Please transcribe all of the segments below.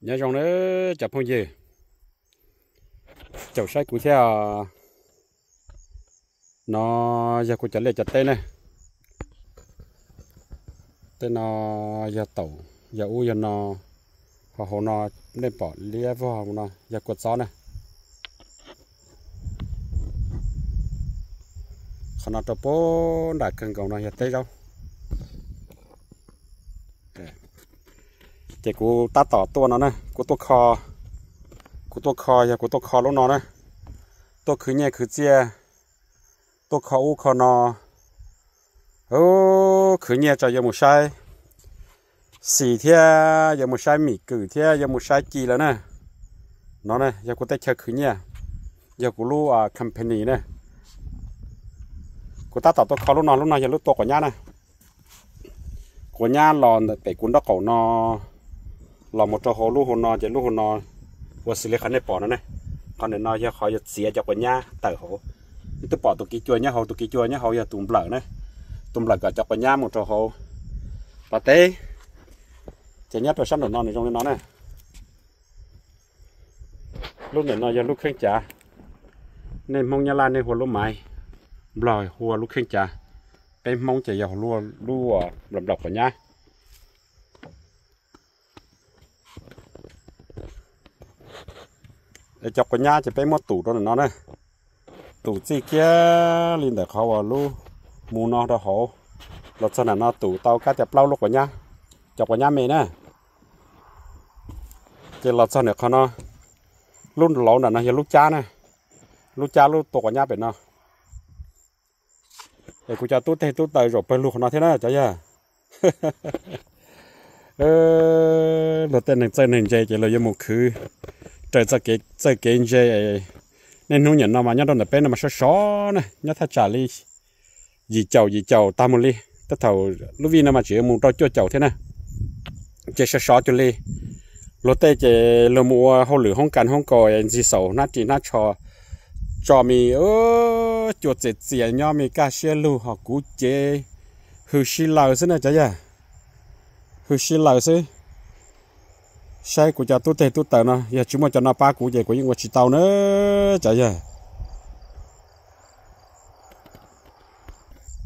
nhà trong đấy chập phong gì chậu sai của theo à. nó giờ của chợ lại chặt tên này tên nó giờ tẩu, giờ u giờ nó họ hồ nó nên bỏ lia vào nó giờ quật gió này khả nào tập bốn đại cần cầu nó giờ tới đâu เจ๊กูตัดต่อตัว nó นะกูตัวคอกูตัวคอยากูตัวคอลูกนอนะตัวคือเนี่ยคือเจียตัวคออูคอนอโอ้คือเนี่ยจะยังไม่ใช่สี่เทียยังไม่ใช่มีกือเทียยังไม่ใช่จีแล้วนะน้อนะยากูแต่เชื่อคือเนี่ยยากูรู้อ่าคัมเพนีนะกูตัดต่อตัวคอลูกนอลูกนออย่าลูกตัวก่อนย่านะกูย่าหลอนแต่กูนดอกเก่านอเราหมดจะหัวลูกหัวนอนจะลูกหัวนอนวัวสิเลขันในปอนั่นนะขันในนอนจะคอยจะเสียจากวันนี้เต๋อหัวนี่ตัวปอตัวกี่จวนเนี่ยหัวตัวกี่จวนเนี่ยหัวอย่าตุ่มเปล่านะตุ่มเปล่าก็จากวันนี้หมดจะหัวปาเต้จะเนี่ยตัวชั้นหนุนนอนในตรงนี้นอนนะลูกหนุนนอนจะลูกเครื่องจ๋าในมงยาลาในหัวลูกไม้ปล่อยหัวลูกเครื่องจ๋าเป็นมงจะอย่าหัวลูกลูกหลับๆกันเนี่ย để cho con nhá chỉ bé mất tủ đó là nó này tủ chi kia lên để khâu vào lu mù nó đó hổ lột sau là nó tủ tao cá tiệp lau lúc vào nhá cho con nhá mày nè cái lột sau này khó nó lúc lâu là nó hiện lúc cha này lúc cha lúc tổ con nhá bên nó để cô cha tút thế tút tay rồi bên lúc nó thế này chả giờ ờ lột tên này chơi này chơi chỉ là một khứ trời sẽ kể ra cái như nên nuôi nhận nó mà nhớ đâu là bé nó mà sót sót này nhớ thà trả ly gì chầu gì chầu ta một ly tất thầu lúc vi nó mà chỉ muốn cho cho chầu thế nè chơi sót sót cho ly lúc tê chơi lơ mua à, hậu lửa không cần không còi gì à, sầu nát chỉ nát cho cho mi ơ chuột chết chìa à, nhau mi cá xe lu họ cú chế hư xin lao xin này chả vậy hư xí lao thế sai của cha tôi thế tôi tờ nó giờ chúng mà cho nó ba của về của những người chỉ tàu nữa chả giờ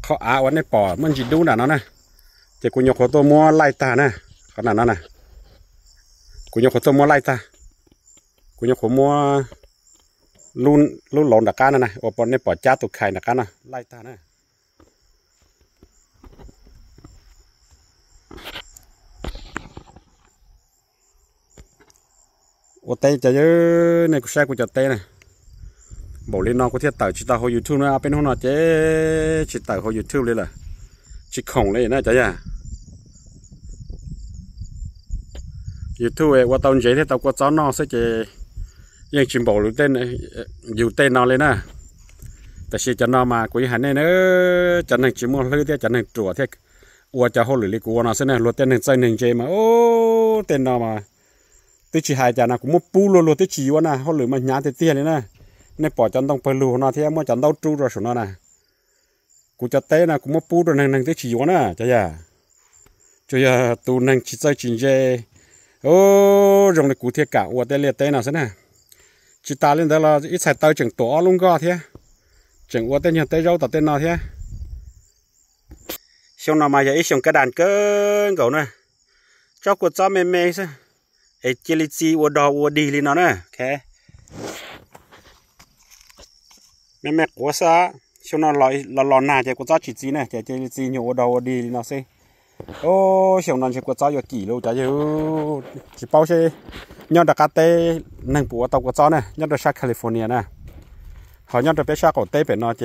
khó á vẫn này bỏ mình chỉ đủ là nó nè thì của nhóc của tôi mua lai ta nè khó là nó nè của nhóc của tôi mua lai ta của nhóc của mua luôn luôn lộn đặc cá nè nè ở bọn này bỏ cha tôi khai đặc cá nè lai ta nè ô tay chả nhớ này cũng sai của chả tay này bộ lên nó có thiết tờ chỉ tờ hồi youtube nó bên hôm nào chế chỉ tờ hồi youtube lên là chỉ khổng lên nữa chả à? youtube qua tao chế thế tao qua cháu nó sẽ chế nhưng chỉ bộ lên tên dù tên này. này, chỉ mà nó sẽ này, tên tên mà, lên mà tôi chỉ hai chả là cũng một pu luôn lô tôi chỉ quá nè họ lười mà nhá thì tiền đấy nè nên bỏ chân tông phần lù nó thì em muốn chân đâu tru rồi số nó nè cũng cho té nè cũng một pu rồi nè nè tôi chỉ quá nè chả giờ cho giờ tụ nè chỉ chơi chỉ chơi ô rồng này cụ thiệt cả ủa té liệt té nào thế nè chỉ ta lên đó là ít xài tao chừng tổ luôn co thế chừng ủa té nhận té râu tao té nào thế xong nào mà giờ ít xong cái đàn cơ gấu nè cho cuộc cho mềm mềm sao เอเจลิซีวัวดอวัวดีลีนอนะแค่แม่แม่กัวซะช่วงนั้นลอยลอยน่าจะกัวซะจีจีนะจะเจลิซีอยู่วัวดอวัวดีลีนอสิโอ้ช่วงนั้นจะกัวซะอยู่กี่โลจะอยู่จีเป้าใช่ยอดดากาเต้หนึ่งปัวตกัวซะนะยอดดาชาแคลิฟอร์เนียนะเขายอดดาเปชากัวเต้เป็นนอเจ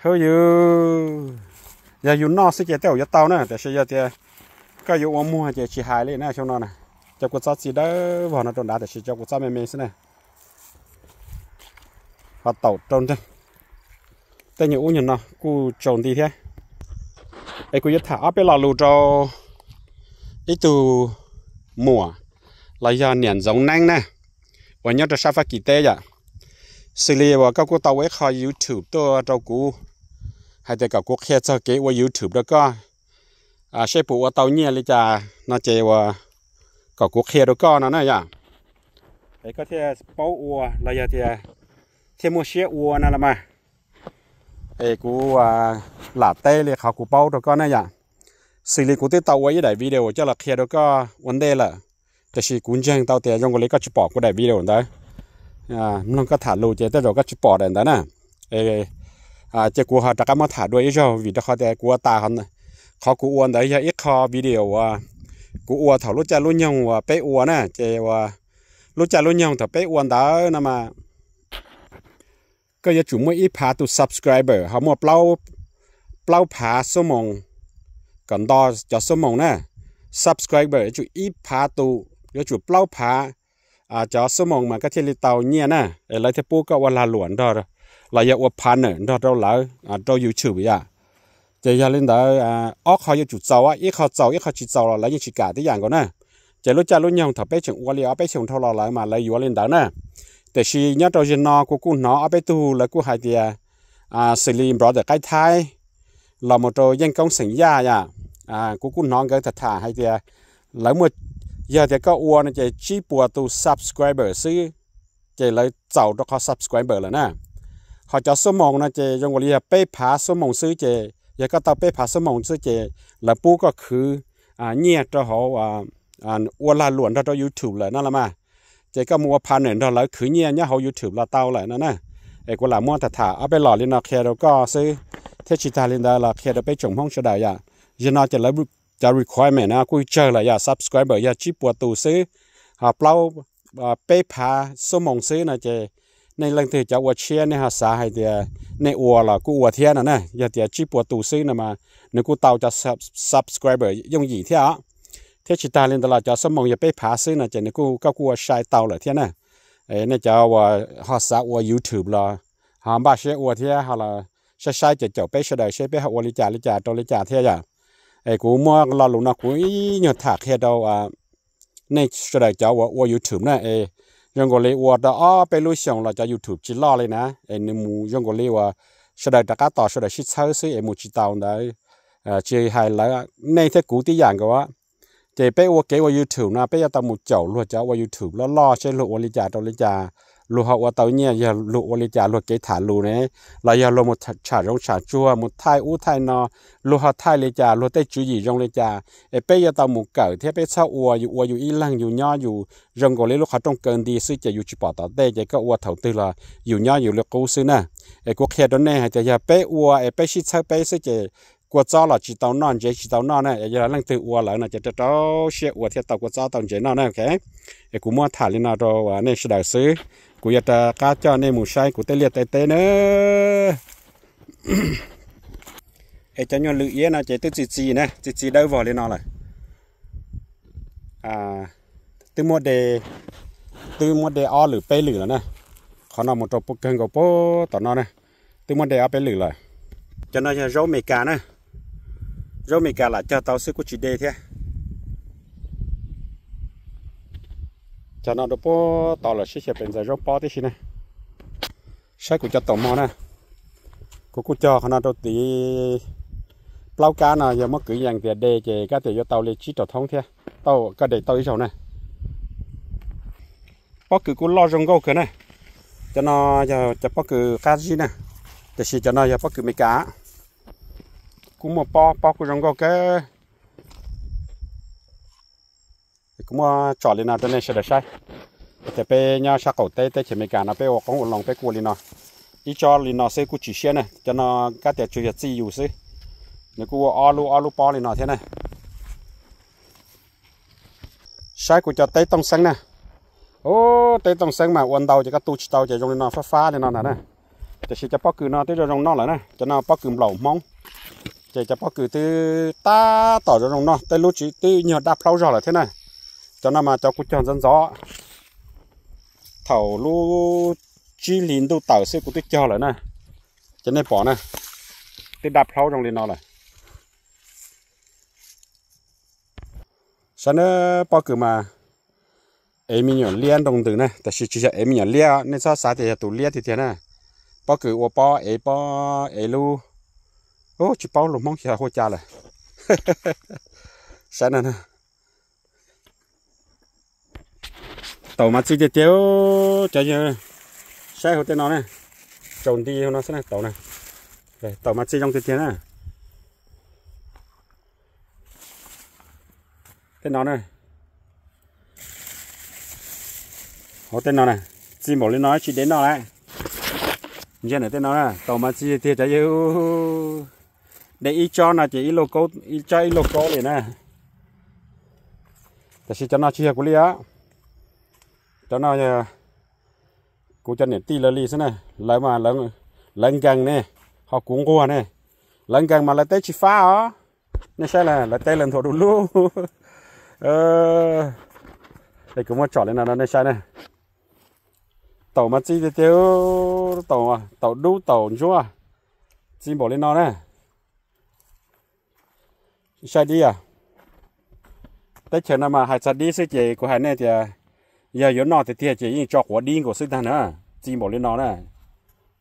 เฮ้ยอยู่อย่าอยู่นอกสิเจ้าเต้าอย่าเต้านะแต่ใช่ยาเจ้ก็อยู่ว่ามัวเจ้าชีหายเลยนะช่วงนั้นนะ cho cô cháu chỉ đó vào nó trộn đá để cho cô cháu mềm mềm thế này và tàu trộn thôi tên nhiều u nhìn nào cô trộn đi thế ấy cô thả áp bên lò lù cho ít từ mùa là do nền giống nang nè và nhớ cho sao phát kỳ tế vậy dạ. xử lý và các cô tàu ấy khỏi youtube tôi cho cô hay để cả cô khe cho cái qua youtube đó có à sẽ phụ tàu nhẹ lấy chả nó chơi và có cuộc khía con này nhá à? đấy có thể bao ua là giờ thì uh, mua xe ua nè là mà ấy cú uh, à là liền học cú bao đồ con này nhá xử lý cú tiếp tàu ấy đại video cho là khía đồ con vấn đề là cái sự cú chân tàu tiền trong cái lấy các chụp bỏ của đại video đó à nó có thả lù chơi tới rồi chụp bỏ đấy đó nè ấy à, cú họ chắc mà thả đuôi rồi vì đó họ cú ta hơn khó cú uốn đấy giờ ít khó video à กูอัวถอรู้จักรู้ยงว่าเป้อัวนะเจว่ารู้จักรู้ยงแต่เป้อัวดานะมาก็จะจุ่มว่อีพาตุ subscriber เขามัวเปล่าเปล่าผาสมองกันดอจะสมองนะ subscriber จุ่อีพาตุจะจุ่เปล่าผาอาจจะสมองมาก็เทลิเตาเนี่ยนะเอ้ไรเทปูก็วลาหลวนดอเราอยากว่พันเนอดอเราเหลาอ่าดอยูทูบอ่ะ chạy ra lên đó à ốc họ yêu chủ tàu á ít họ tàu ít họ chỉ tàu là lấy những chỉ cái dạng của nè chạy lúc cha lúc nhau thập bé chồng qua li ở chồng thâu lại mà lấy yêu lên đó nè để khi nhớ đầu dân nó của cô nó ở bé tu là cô hai thì à xử lý bỏ cái thai là một trò dân công sinh ra nha à của cô nó cái thật thà hay thì lấy một giờ thì có uo nó chạy chỉ bùa tu subscriber xí chạy lấy tàu đó có subscriber là nè họ cho số mong nó chạy trong quản phá số mong xứ ยก็ตาไปผาสมองเสียเจแล้ปูก็คืออ่าเนี่ยจะหอว่าอ่าอวลาหลวนเราจะยูทูบเลยนั่นละมาเจก็มัวพันเนี่ยเราลคือเนี่ยเนี่ยหัวยูทูบเราเต้าเลยนั่นน่ะเอกว่าละม้วนตาถ้าเอาไปหล่อเรียนาเค่เราก็ซื้อเทชิตาลินดาเราเค่เราไปจงห้องชดายายน่าจะเลือจะร require นะกูเจอแล้วยาซับ subscribe ยาชิปวดตูซื้อเปล่าเปย์พาสมองซื้อนะเจในลังเตจะวัวเชียในภาษาให้เดียในอัวล่ะกูอัวเทียนนะเนี่ยอย่าเดียจีปวดตูซื้อนะมาในกูเตาจะ subscriber ยงหยีเทียเทียชิตาเรียนตลอดจะสมองอย่าไปผาซื้อนะจะในกูก็กูใช้เตาเลยเทียนะเอ้ในจะว่าภาษาอัวยูทูบล่ะหามบ้าเชียอัวเทียฮะล่ะใช้ใช้จะเจ้าไปเฉยใช้ไปหาัวลิจาริจาตัวลิจ่าเทียจ้ะเอ้กูมัเราหลุงนะกูยี่หยดถักเทียดเอาอ่ะในเฉยเจะว่าอัวยูทูบนะเอ้ยังก็เลยว่าดอ้อไปลุยเสียงเราจะยูทูบจีล่าเลยนะเอ็นมูยังก็เลยว่าแสดงตะกาต่อแสดงชิดเช้อซื้อเอ้มูจีตาวได้เอ่อเจไฮแล้วในเทกูที่อย่างก็ว่าเจไปว่าเกยว่ับยูทูบนะไปยังตามูเจ้าลัวจะว่ายูทูบแล้วล่อใช้ลัวลิจาร์ตอลิจาร lu họ qua tàu giờ lu qua lý trả lu cái thả lu này là giờ lu một trả rong trả chua một thai u thai nọ lu họ thai lý trả lu tây chú gì rong lý trả ở bây giờ tàu một cỡ thế bây sau ua dù ua lăng dù nho dù rong gọi lý lu họ trong cơn đi sư chỉ dù chỉ bỏ tàu tây chỉ có ua thầu tư là dù nho dù lu cố sư nè quốc kia đó này thì giờ bây ua ở bây sĩ sau bây sư chỉ của là chỉ tàu non chỉ tàu non này giờ lăng từ ua lại là chỉ cho cho xe ua theo tàu của cho tàu chỉ non này ok cũng mua thả lên nào rồi này sẽ đại sứ กูอยากจะก้าจอในหมู่ชายกูเตเลียเตเตเนอะไอ้จะย้อนลือเยนะเจตุจีจีนะจีจีได้บ่เลยนอเลยอ่าตึมดเดตึมดเดออหรือไปหรือแล้วนะขอนอมตัวปุกเกินกับปุ๊ตอนนอนะตึมดเดอไปหรือเลยจะนอจะโรเมกานะโรเมกาล่ะจะเตาซื้อกูจีเดเท่ cho nó nó bó to là sẽ sẽ bên giải rong bó thế này sẽ cũng cho tổng mò nè cô cô cho nó đầu tí plau cá nè giờ mất cứ dạng tiền đề chế cái tiền cho tàu lên chỉ cho thông thế tàu cái để tàu đi sau này bó cứ cô lo rong gâu cái này cho nó giờ cho bó cứ cá gì nè để xí cho nó giờ bó cứ mấy cá cũng một bó bó cứ rong gâu cái cũng mà ờ, chọn lên nào trên này sẽ được sai thì bây nhà sa cầu tây tây chỉ mấy cả nó pe có một lòng pe cua lên nó ý cho lên nó sẽ cua chỉ xe này cho nó các tiệt chuyện gì dù xí nó cua alu alu po lên nó thế này sai của cho tây tông sáng nè ô tây tông sáng mà quần đầu chỉ có tu chỉ tàu chỉ trong nó phá phá lên nó nè chỉ sẽ cho bóc cừ nó tới dùng nó lại nè cho nó bóc cừ lẩu mong chỉ cho bóc cừ từ ta tỏ ra dùng nó tới lúc chỉ từ nhiều đạp lâu rồi là thế này cho nên mà cho cũng cho dân gió thầu lu chi liền đâu tàu sư cũng tích cho lại nè cho nên bỏ nè tôi đạp hâu trong lên nó lại sáng nữa bao cửa mà em mình nhỏ liên đồng từ nè tại sự chỉ em mình nhỏ liên nên sao sáng thì tụ liên thì thế nè bao cửa ô bao em bao em lu ô chỉ bao lùng mong chả là hỗ trợ lại sáng nữa nè tàu chi tiết tiêu chạy như ờ, xe hồ tên nó này trồng đi nó sẽ này tàu này đây tàu mà chỉ trong tiền này tên nó này hồ tên nó này chỉ một lên nói chỉ đến nó này giờ này tên nó này tàu mà chi tiêu chạy như để ý cho là chỉ ý lô cố ý cho ý lô cố này nè ta sẽ cho nó chia của à? cho nó ờ, cũng chân này ti lơ li thế này lấy mà lấy lấy gần này họ cũng qua này lấy gần mà lấy tới chỉ phá ó nên sai là lấy tới lần thổ đủ luôn, ờ đây cũng một chọn lên nào nó nên sai này tàu mà chi thì tiêu tàu à tàu đu tàu chú à chỉ bỏ lên nó này sai đi à tới chờ nào mà hải sai đi sư chị của hải này thì à, giờ yếu nó thì thiệt chỉ cho của điên của sư thằng nữa chỉ một lên nó nè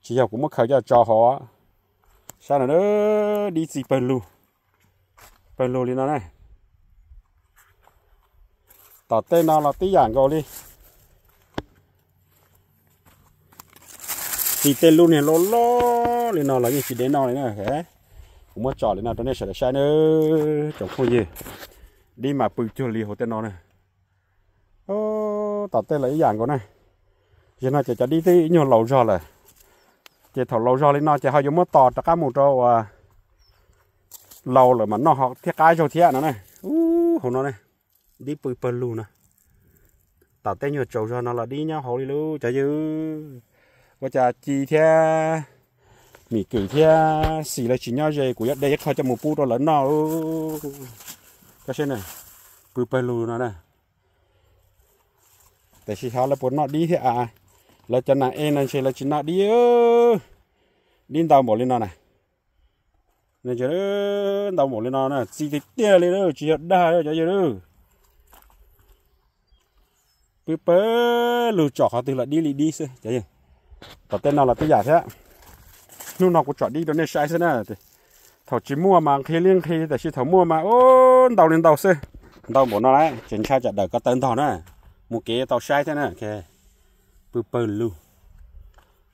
chỉ giờ cũng mất khởi cho cho họ sao nó nữa đi gì bên lu bên lu lên nó nè, tỏ tên nó là tí giản gọi đi thì tên luôn này lô lô lên nó là như chỉ đến nó này nè thế cũng mất trò lên nó cho nên sẽ sai nữa chẳng không gì đi mà bự chưa lì hồ tên nó này ô tao tê lấy dạng của này giờ nó chỉ cho đi tới nhiều lâu rồi là chỉ thầu lâu rồi lên nó chỉ hơi giống mất tọt các một trâu à lâu rồi mà nó họ thiết cái rồi thiết nó này u hồ nó này đi bự bự luôn nè tao tê nhiều trâu rồi nó là đi nhau hồ đi luôn chả dư và chả chi thế mì cử thế xì là chỉ nhau dây của đây thôi cho một pu rồi lớn nó cái xe này bự bự luôn nó này แต่สิหาเราปนนอดีเถอะเราจะน่ะเอ็นั่นเชเราจะน่ะดีเออดินดาวหมดเลยนอน่ะเนี่ยจะเออดาวหมดเลยนอน่ะสีเตี้ยเลยเด้อจีได้จะเยอะเด้อปื๊บเป๊ลูจอกเขาตื่นละดีลีดีซะจะยังต่อเต้นนอนละตัวใหญ่ใช่นู่นนอนกูจอดดีตัวนี้ใช้ซะน่ะเถาจีมัวมาเคเลี้ยงเคแต่ชิเถามัวมาโอ้ดาวเลี้ยงดาวซะดาวหมดนอน่ะเจนชาจะเด็กก็เต้นทอน่ะ một cái tàu sai thế nè kìa bự bự luôn.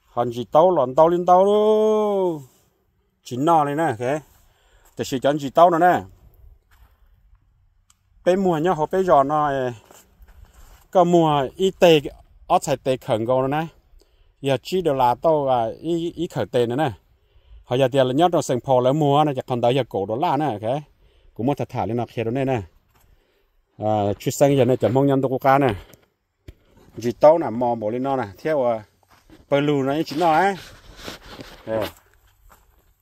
hòn gì tàu lòn tàu lên tàu luôn chín nọ này nè kìa để xịt chọn gì tàu nữa nè bé mùa nhá họ bé giòn nó cái mùa y tê ở chạy tê khẩn gò nữa nè giờ chỉ được là tàu à y y khởi tê nữa nè họ giờ tiền là nhớ trong sành phò là mùa nó chắc còn tàu giờ cổ đồ là nè kìa cũng mất thật thả lên nó khéo đó nè nè à chút sang giờ này chấm mong nhân tôi cá nè chỉ tàu nè mò bò lên nó nè theo à bờ lù nó chỉ nó ấy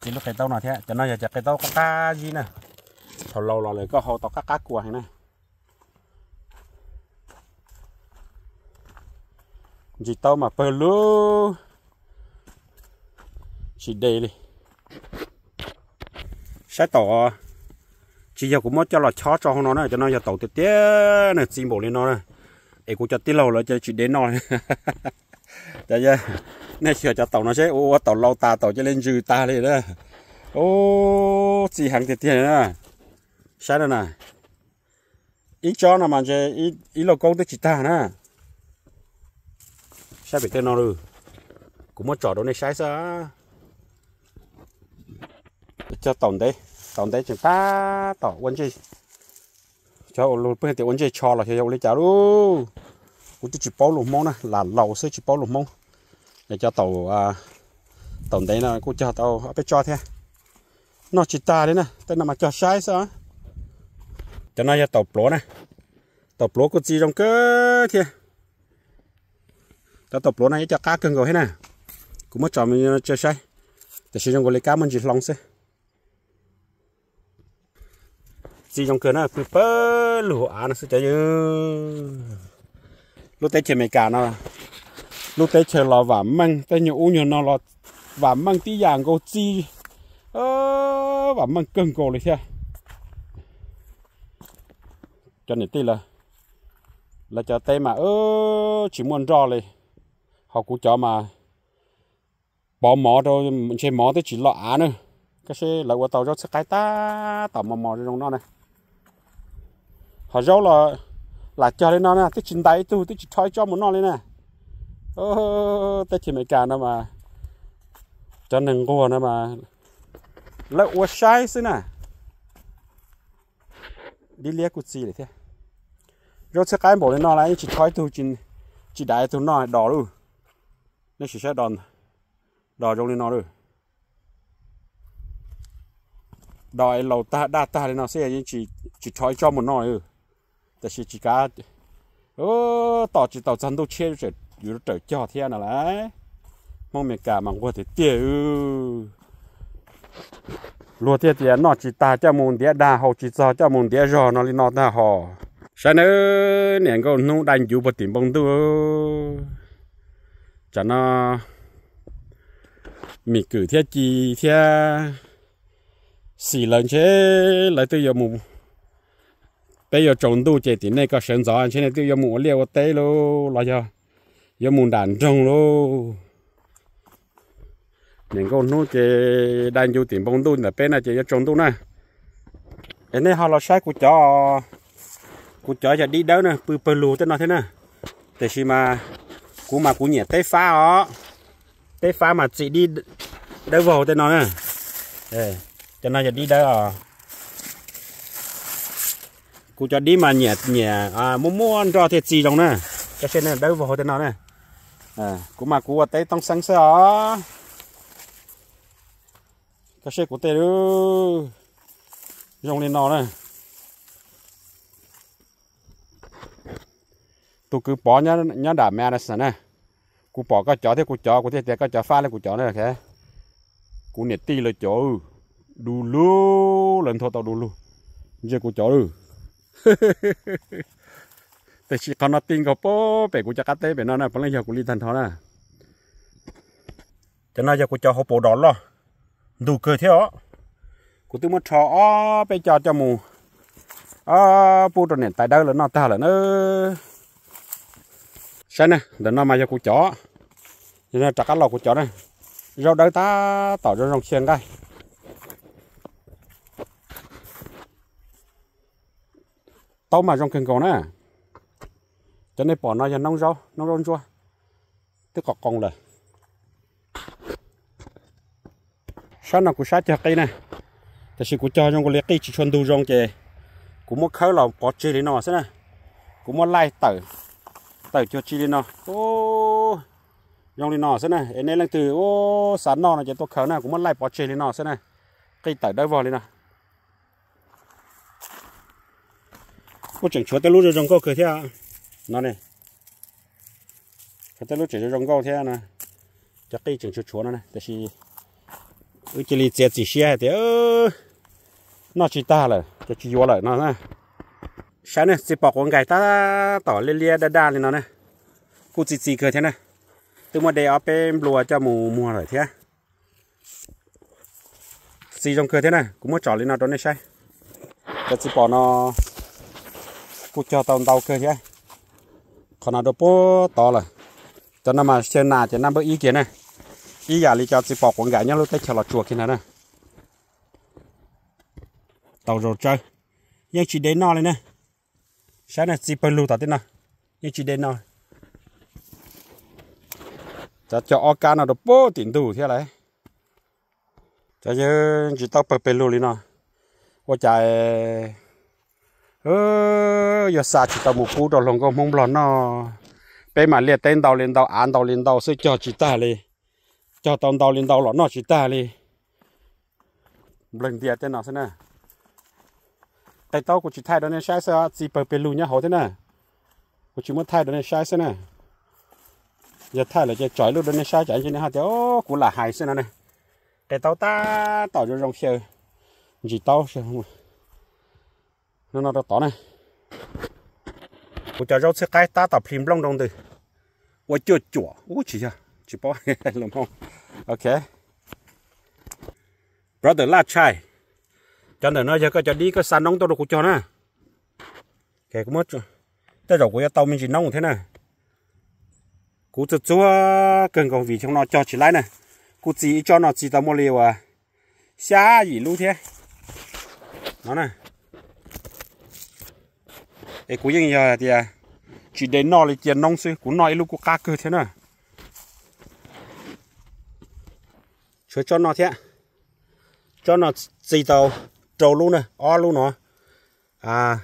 chỉ lúc cái tàu nè thế cho nó giờ chặt cái tàu cá gì nè thầu lâu rồi lại có hồ tàu cá cá của này nè chỉ tàu mà bờ lù chỉ đây đi sẽ tỏ chỉ giờ cũng mất cho là chó cho nó này cho nó giờ tàu tiếp tiếp này xin bộ lên nó này ấy cũng cho tí lâu rồi cho chị đến nó dạ, dạ. cho giờ này sửa cho tàu nó sẽ ô tàu lâu ta tàu cho lên dư ta đi đó ô chị hàng tiếp tiếp nữa sao đây nè ít cho nó mà chơi ít ít lâu câu tới chị ta nè sao bị tên nó rồi cũng mất trò đó này sai sao cho tổng đấy tổng đấy chỉ phá tỏ quân chi cho lúc bây giờ quân chi cho là hiệu lấy cháu luôn cũng chỉ bao lùm mông này, là lầu sẽ chỉ bao lùm mông để cho tàu à, tổng đấy là cũng cho tàu ở à, bên cho thế nó chỉ ta đấy nè tên là mà cho sai sao cho nó cho tàu pló này tàu pló có gì trong cơ thế tàu tàu pló này cho cá cưng rồi thế nè cũng mất cho mình chơi sai để sử dụng cái cá mình chỉ lòng xem chỉ trong cửa nó cứ bơ lũ á nó sẽ chơi lúc tới chơi mày cả nó lúc tới chơi lò và măng tới nhiều u nhiều nó lò và măng tí vàng cô chi ơ và măng cưng cô này xe cho nên tí là là cho tay mà ơ chỉ muốn này họ cũng cho mà bỏ mỏ rồi mình chơi mỏ tới chỉ lọ á nữa cái xe lại qua tàu cho cái ta tàu mò mò trong đó này họ rau là là cho lên nó nè tích chín tay tu tích thoái cho một nó lên nè ô tích chỉ mấy cả nó mà cho nên cô nó mà lấy uất sai xí nè đi lia cụt gì đấy thế rồi sẽ cái bộ lên nó lại chỉ thoái tu chín chỉ đại tu nó đỏ luôn nó chỉ sẽ đòn đỏ trong lên nó luôn, đòi lầu ta đa ta lên nó sẽ chỉ chỉ thoái cho một nó rồi แต่สิจิกาโอ้ต่อจิต่อจันตุเชื่อจะอยู่เจอเจ้าเทียนอะไรมองเมกามังว่าเตี้ยรัวเตี้ยเตี้ยนอจิตาเจ้ามูลเดียดาหอจิตาเจ้ามูลเดียรอนอลินอดาหอฉันเออเนี่ยก็นู่นดันอยู่บนติมบงตัวจะน่ามีกือเทียจีเทียสี่หลังเช่ไหลตัวอยามู bây giờ trồng đủ chế thì này có sẵn rõ cho nên tôi dùng mua liều tế lô lo cho dùng mua đàn trồng lô những con nuôi chế đang dùng tiền bông đủ là bên này chế trồng đủ nè cái này họ lo sai của chó của chó giờ đi đâu nè bự bự lù tên nó thế nè để khi mà cú mà cú nhẹ tế phá ó tế phá mà chị đi đâu vào tên nó nè cho nên giờ đi đâu à cụ cho đi mà nhẹ nhẹ à mua mua ăn cho thiệt gì trong nè cái xe này đâu vào hồi thế nào nè à cụ mà cụ tới tông sáng sớm cái xe của tê đu rong lên nó nè, tôi cứ bỏ nhá nhá đả mẹ này sẵn nè, cụ bỏ cái chó thế cụ chó cụ thế thế cái chó pha lên cụ chó nữa thế cụ nhiệt ti là chó đu lú lần thôi tao đu lú giờ cụ chó rồi แต่ชีคอนติงเขาป๊อเป็กูจะกัดเต้เป็นนั่นนะพลังยากูลีทันทอนะจะน่าจะกูจะเขาปวดดอนหรอดูเกิดเที่ยวกูตื้อมันชออไปจอดจมูอ่าปูตัวเนี่ยตายได้แล้วนอตาแล้วเนอะใช่นะเดี๋ยวนอมาจะกูจ่อเดี๋ยวจักกันเรากูจ่อนะเราได้ตาต่อจนลงเชียนได้ tàu mà trong cần cầu nè à? cho nên bỏ nó cho nông rau nông rau chua tức có con lời sao nào của sát cho cây này thật sự của cho trong cái cây chỉ chuẩn đủ rong chè cũng muốn khơi là bỏ chơi đến nó xem nè cũng muốn lai tẩu tẩu cho chi đến nó ô trong đến nó xem nè nên là từ ô sán nó là chỉ tôi khơi nè cũng muốn lai bỏ chơi đến nó xem nè cây tẩu đỡ vào lên nào กู้จังชวดเต่ลูกจะจงก็เคยเท่านั่นเองเต่ลูกจะจงก็เท่านะ จะกี่จังชวดชวดนั่นแต่สิอุจิลิเจียจีเสียเดี๋ยวน่าจะตาเลยจะชิวัวเลยนั่นนะใช่เนี่ยจิปอกวงไก่ตาต่อเลี้ยเลี้ยด้านเลยนั่นนะกูจีจีเคยเท่านะตัวเดียวเป็นบัวจะหมูมัวเลยเท่าสี่จงเคยเท่านะกูไม่จอดเลยนะตอนนี้ใช่จะสิปอกเนาะ phụ cho tàu tàu cơ chứ còn nào đó bố to là cho nó mà xem nào cho nó bớt ý kiến này ý giả lý cho chỉ bỏ quảng gãi nhá lúc tới chờ lọt chuột kia này nè tàu rồi chơi nhưng chỉ đến no lên nè sáng này chỉ bơi lưu tao thế nào nhưng chỉ đến no cho cho o cá nào đó bố tiền đủ thế này cho chứ chỉ tao bơi bơi lưu lên nè 我在。ờ giờ xa chỉ tao một cú đồ lồng con mông lon nó bé mà liệt tên tàu lên tàu án tàu lên tàu sẽ cho chị ta đi cho tàu tàu lên tàu lon nó chị ta đi lần tiệt tên nó thế nè tại tao của chị thay đó nên sai sao chỉ bờ bê lu nhá hổ nè của chị muốn thay đó nên sai thế nè giờ thay là giờ chọi luôn đó nên sai chạy trên này hả thế cũng là hài thế nè này tại tao ta tao cho rong xe chỉ tao nó nó to này bây giờ rau sẽ cái ta tập phim long đồng từ ôi chưa chùa ôi chị chưa à, chị bỏ làm không ok brother la chai cho nên nó giờ có cho đi có sàn nóng tôi được cũng cho nè kể cũng mất rồi tới rồi của tao mình chỉ nóng thế này cú tự chúa cần còn vì trong nó cho chỉ lại này cú chỉ cho nó chỉ tao mua liều à xa gì luôn thế nó này ấy cũng như giờ thì à, chỉ đến nọ là tiền nông sư cũng nói lúc cũng cá cơ thế nữa, cho cho nó thế cho nó gì tàu trầu luôn nè o luôn nó à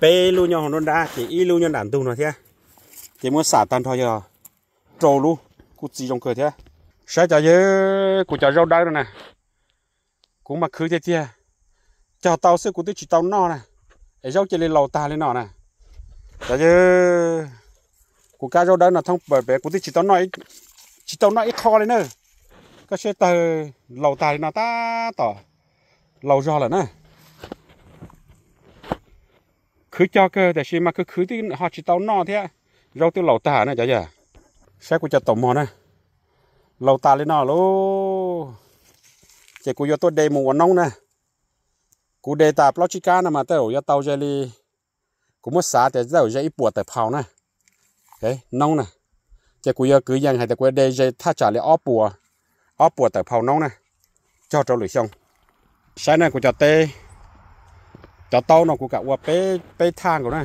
bê luôn nhau nó đã chỉ y luôn nhau đàn tu nó thế thì muốn xả tan thôi giờ trầu luôn cút gì trong cửa thế sẽ cho chứ của cho rau đây rồi nè cũng mà khứ thế thế à, cho tao sẽ của tôi chỉ tao no nè ấy dấu chỉ lên lầu ta lên nọ nè đó dạ chứ của cá dấu đó là thông bởi bé của tôi chỉ tao nói chỉ tao nói ít kho lên nữa có xe tờ lầu ta nó ta tỏ lầu do là nè cứ cho cơ để xem mà cứ cứ thì họ chỉ tao no thế à. rau tôi lầu ta này chả giờ xe của cho tổng mò nè, lầu ta lên nọ luôn, chạy của vô tôi đầy mù nông nè cú đề tạp logica nè mà tao ya tao đi, cũng mất xả thì tao chơi ít buộc tao phao nè đấy nông nè chỉ cú giờ cứ giang hay tao quên đề chơi thắt chặt lại óp bùa óp bùa tao phao nông nè cho trâu lưỡi xong sáng nay cú cho tê cho tao nó cú cả qua bê bê thang của nè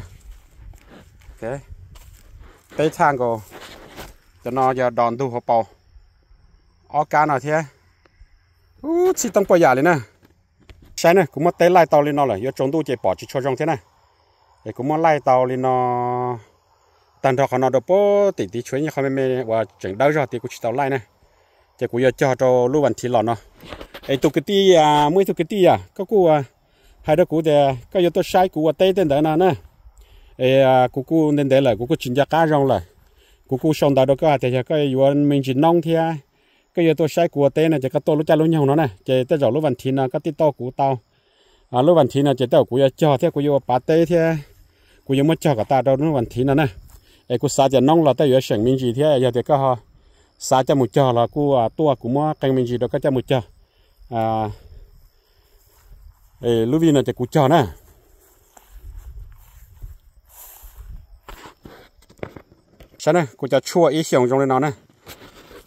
ok bê thang của cho nó giờ đòn đu hộp bò ó cá nào thế ú chỉ tông bò giả lên nè sai này cũng mất tới lai tàu lên nó là do trốn tu chỉ bỏ chỉ cho trong thế này để cũng mất lai tàu lên nó tần thọ nó được bố tỷ tỷ chuối như không mê và chỉnh đỡ rồi thì cũng chỉ tàu lai này, thì cũng giờ cho cho lưu bản thì lọ nó ấy tụ cái tí à mới tụ cái tí à các cụ à hai đứa cô thì các giờ tôi sai cô tây tên đấy nè nè ấy à cụ cô nên đấy là cụ cô chỉnh gia cá rong là cụ cụ xong đó đâu có thì cái yuan mình chỉ nông thì à cái giờ tôi sai của tên này chỉ có tôi lúc cha lúc nhau nó này chỉ tôi rõ lúc vần thì là cái tí to của tao à lúc văn thì là chỉ tao của giờ cho thế của giờ bà tê thế của giờ mới cho cả ta đâu lúc văn thì là này ai của sao chỉ nông là tao giờ sẵn mình gì thế giờ thì có họ sao cho một cho là của à, tua của mua canh mình gì đó có cho một cho à lúc vi là chỉ của cho nè, sao nè, của cho chua ít xiong trong này nó này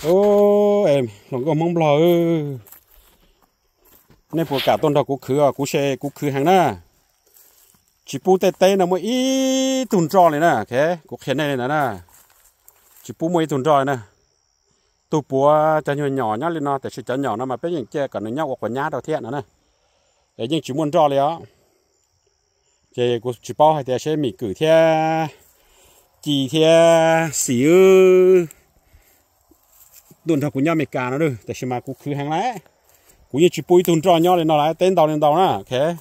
ô em lòng có mong lo ơ nên bộ cả tôn đầu cú khứ cú à, cũng xe cũng khứ hàng na chỉ pu tê tê là mỗi ít tuần trọ này nè thế cú khé này này nè chỉ pu mỗi tuần trọ nè tu búa chân nhỏ nhỏ nhá lên nó để sự cho nhỏ nó mà biết những che cả nó nhau hoặc nhát đầu thiện nữa nè để những chỉ muốn trọ liền. á cú cũng chỉ bao hay thì sẽ mì cử theo chỉ theo xíu tuần thằng của nhau mày cả nó được tại sao mà cũng cứ hàng lái cũng như chỉ bôi tuần tròn nhau lên nó lại tên tàu lên đầu nè khé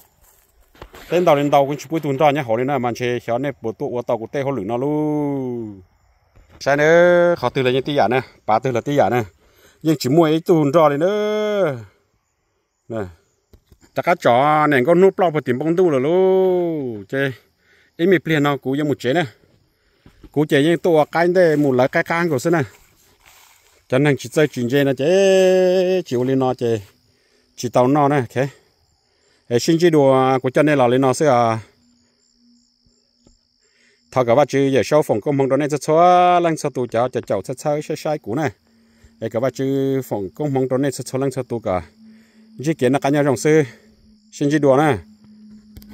tên tàu lên đầu cũng chỉ bôi tuần tròn nhau họ lên nè mà chơi khéo này bộ tụ của tàu của tê họ lửng nó luôn sai nữa họ từ là những tí giả nè bà từ là tí giả nè nhưng chỉ mua ấy tuần tròn lên nữa nè ta cá chó này con nút lo vào tìm bông tu rồi luôn chơi ít mì pliên nó cũng như một chế nè cũng chế như tụ cái đây một lá cái cang của sân này cho nên chỉ chơi chuyện chơi nó chế chịu lên nó chế chỉ tàu nó này thế hệ sinh chỉ đùa của chân này là lên nó sẽ à thọ cả ba chữ để sau phòng công hồng đó này sẽ cho lăng cho tù cho cho cháu cho sao sai sai cũ này hệ cả ba chữ phòng công hồng đó này sẽ cho lăng cho tù cả chỉ kiến là cái nhà rồng sư sinh chỉ đùa này